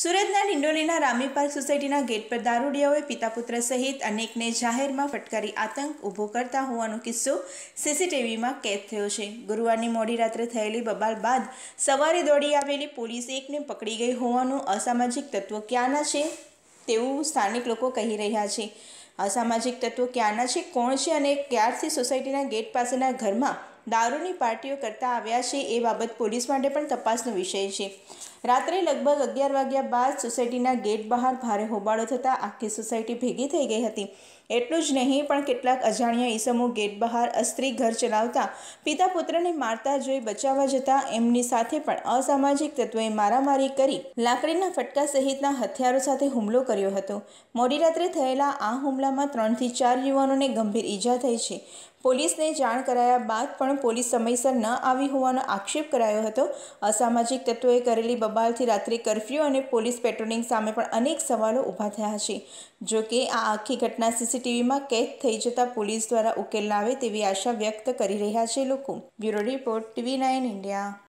સુરતના ડિંડોલીના રામી પાર્ક સોસાયટીના ગેટ પર દારૂડિયાઓએ પિતા પુત્ર સહિત અનેકને જાહેરમાં ફટકારી આતંક ઊભો કરતા હોવાનો કિસ્સો સીસીટીવીમાં કેદ થયો છે ગુરુવારની મોડી રાત્રે થયેલી બબાલ બાદ સવારે દોડી આવેલી પોલીસ એકને પકડી ગઈ હોવાનું અસામાજિક તત્વો ક્યાંના છે તેવું સ્થાનિક લોકો કહી રહ્યા છે અસામાજિક તત્વો ક્યાંના છે કોણ છે અને ક્યારથી સોસાયટીના ગેટ પાસેના ઘરમાં દારૂની પાર્ટીઓ કરતા આવ્યા છે એ બાબત પોલીસ માટે પણ તપાસનો વિષય છે રાત્રે લગભગ અગિયાર વાગ્યા બાદ સોસાયટીના ગેટ બહાર ભારે હોબાળો થતાં આખી સોસાયટી ભેગી થઈ ગઈ હતી એટલું જ નહીં પણ કેટલાક અજાણ્યા ઈસમો ગેટ બહાર અસ્ત્રી ઘર ચલાવતા પિતા પુત્રને મારતા જોઈ બચાવવા જતાં એમની સાથે પણ અસામાજિક તત્વોએ મારામારી કરી લાકડીના ફટકા સહિતના હથિયારો સાથે હુમલો કર્યો હતો મોડી રાત્રે થયેલા આ હુમલામાં ત્રણથી ચાર યુવાનોને ગંભીર ઈજા થઈ છે પોલીસને જાણ કરાયા બાદ પણ પોલીસ સમયસર ન આવી હોવાનો આક્ષેપ કરાયો હતો અસામાજિક તત્વોએ કરેલી બબાલથી રાત્રે કરફ્યુ અને પોલીસ પેટ્રોલિંગ સામે પણ અનેક સવાલો ઊભા થયા છે જો કે આ આખી ઘટના સીસીટીવીમાં કેદ થઈ જતાં પોલીસ દ્વારા ઉકેલ લાવે તેવી આશા વ્યક્ત કરી રહ્યા છે લોકો bureau report TV nine India